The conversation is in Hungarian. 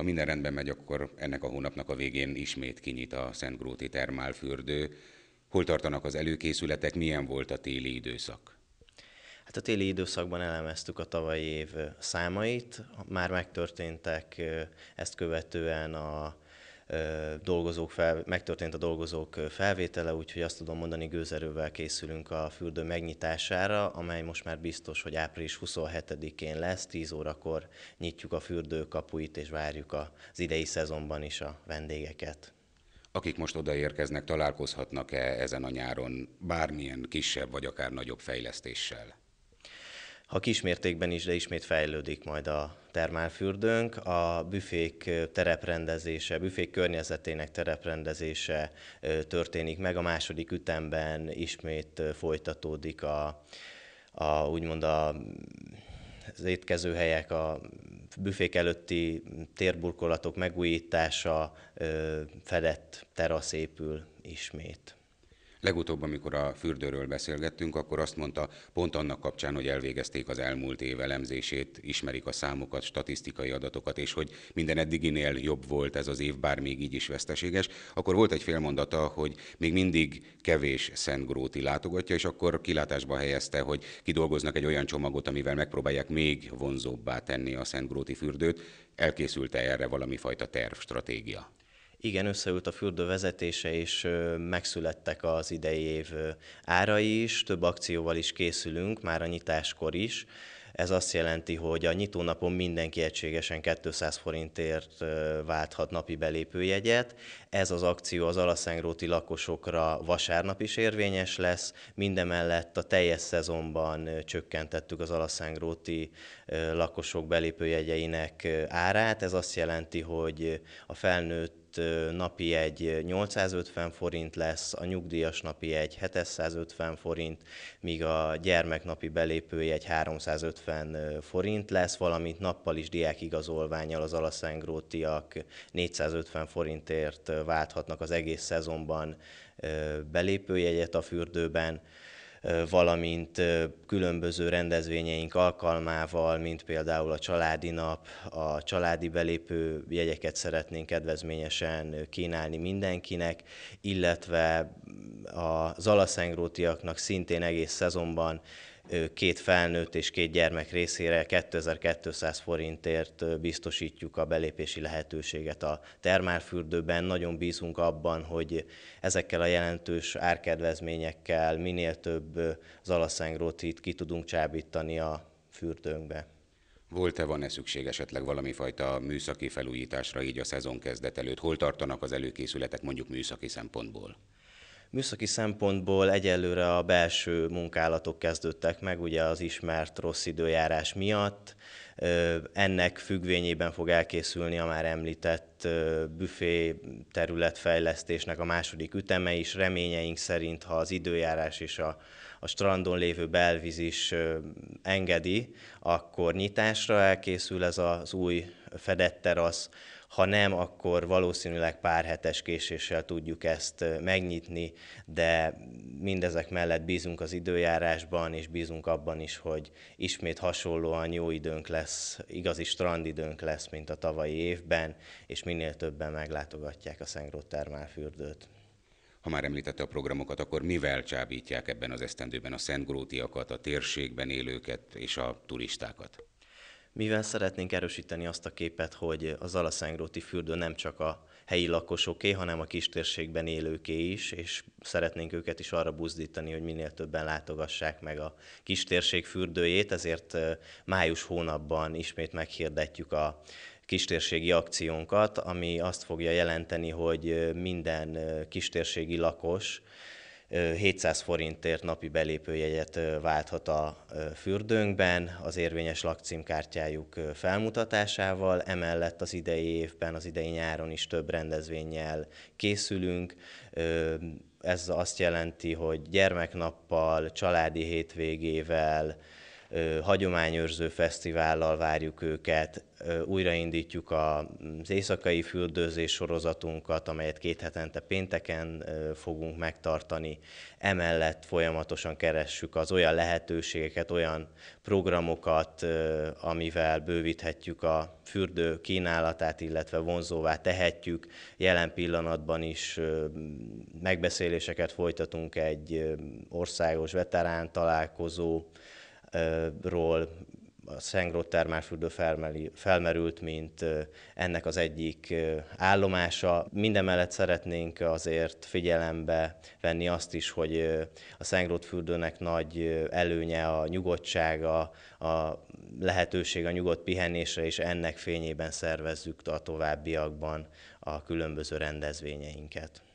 Ha minden rendben megy, akkor ennek a hónapnak a végén ismét kinyit a Gróti termálfürdő. Hol tartanak az előkészületek, milyen volt a téli időszak? Hát a téli időszakban elemeztük a tavalyi év számait, már megtörténtek ezt követően a dolgozók fel, megtörtént a dolgozók felvétele, úgyhogy azt tudom mondani, gőzerővel készülünk a fürdő megnyitására, amely most már biztos, hogy április 27-én lesz, 10 órakor nyitjuk a fürdő kapuit, és várjuk az idei szezonban is a vendégeket. Akik most odaérkeznek, találkozhatnak-e ezen a nyáron bármilyen kisebb vagy akár nagyobb fejlesztéssel? ha kismértékben is, de ismét fejlődik majd a termálfürdőnk. A büfék tereprendezése, büfék környezetének tereprendezése történik meg, a második ütemben ismét folytatódik a, a úgymond a az étkezőhelyek, a büfék előtti térburkolatok megújítása, fedett terasz épül ismét. Legutóbb, amikor a fürdőről beszélgettünk, akkor azt mondta, pont annak kapcsán, hogy elvégezték az elmúlt év elemzését, ismerik a számokat, statisztikai adatokat, és hogy minden eddiginél jobb volt ez az év, bár még így is veszteséges, akkor volt egy félmondata, hogy még mindig kevés Gróti látogatja, és akkor kilátásba helyezte, hogy kidolgoznak egy olyan csomagot, amivel megpróbálják még vonzóbbá tenni a Gróti fürdőt. Elkészült-e erre valami fajta terv, stratégia? Igen, összeült a fürdő vezetése, és megszülettek az idei év árai is, több akcióval is készülünk, már a nyitáskor is. Ez azt jelenti, hogy a nyitónapon mindenki egységesen 200 forintért válthat napi belépőjegyet. Ez az akció az alaszengróti lakosokra vasárnap is érvényes lesz, mindemellett a teljes szezonban csökkentettük az alaszengróti lakosok belépőjegyeinek árát. Ez azt jelenti, hogy a felnőtt itt napi egy 850 forint lesz, a nyugdíjas napi egy 750 forint, míg a gyermek napi belépője egy 350 forint lesz, valamint nappal is diákigazolványjal az alaszengrótiak 450 forintért válthatnak az egész szezonban belépőjegyet a fürdőben valamint különböző rendezvényeink alkalmával, mint például a családi nap, a családi belépő jegyeket szeretnénk kedvezményesen kínálni mindenkinek, illetve az alaszengrótiaknak szintén egész szezonban két felnőtt és két gyermek részére 2200 forintért biztosítjuk a belépési lehetőséget a termálfürdőben Nagyon bízunk abban, hogy ezekkel a jelentős árkedvezményekkel minél több zalaszengrótit ki tudunk csábítani a fürdőnkbe. Volt-e, van-e szükség esetleg valami fajta műszaki felújításra így a szezon kezdet előtt? Hol tartanak az előkészületek mondjuk műszaki szempontból? Műszaki szempontból egyelőre a belső munkálatok kezdődtek meg, ugye az ismert rossz időjárás miatt. Ennek függvényében fog elkészülni a már említett büfé területfejlesztésnek a második üteme is. Reményeink szerint, ha az időjárás és a, a strandon lévő belvíz is engedi, akkor nyitásra elkészül ez az új fedett terasz, ha nem, akkor valószínűleg pár hetes késéssel tudjuk ezt megnyitni, de mindezek mellett bízunk az időjárásban, és bízunk abban is, hogy ismét hasonlóan jó időnk lesz, igazi strandidőnk lesz, mint a tavalyi évben, és minél többen meglátogatják a Szengró termálfürdőt. Ha már említette a programokat, akkor mivel csábítják ebben az esztendőben a szentgrótiakat, a térségben élőket és a turistákat? mivel szeretnénk erősíteni azt a képet, hogy az Alaszengróti fürdő nem csak a helyi lakosoké, hanem a kistérségben élőké is, és szeretnénk őket is arra buzdítani, hogy minél többen látogassák meg a kistérség fürdőjét, ezért május hónapban ismét meghirdetjük a kistérségi akciónkat, ami azt fogja jelenteni, hogy minden kistérségi lakos 700 forintért napi belépőjegyet válthat a fürdőnkben az érvényes lakcímkártyájuk felmutatásával, emellett az idei évben, az idei nyáron is több rendezvényel készülünk, ez azt jelenti, hogy gyermeknappal, családi hétvégével, hagyományőrző fesztivállal várjuk őket, újraindítjuk az éjszakai fürdőzés sorozatunkat, amelyet két hetente pénteken fogunk megtartani. Emellett folyamatosan keressük az olyan lehetőségeket, olyan programokat, amivel bővíthetjük a fürdő kínálatát, illetve vonzóvá tehetjük. Jelen pillanatban is megbeszéléseket folytatunk egy országos veterán találkozó, ról a Szengrot termálfürdő felmerült, mint ennek az egyik állomása. mellett szeretnénk azért figyelembe venni azt is, hogy a Szengrot fürdőnek nagy előnye a nyugodtsága, a lehetőség a nyugodt pihenésre, és ennek fényében szervezzük a továbbiakban a különböző rendezvényeinket.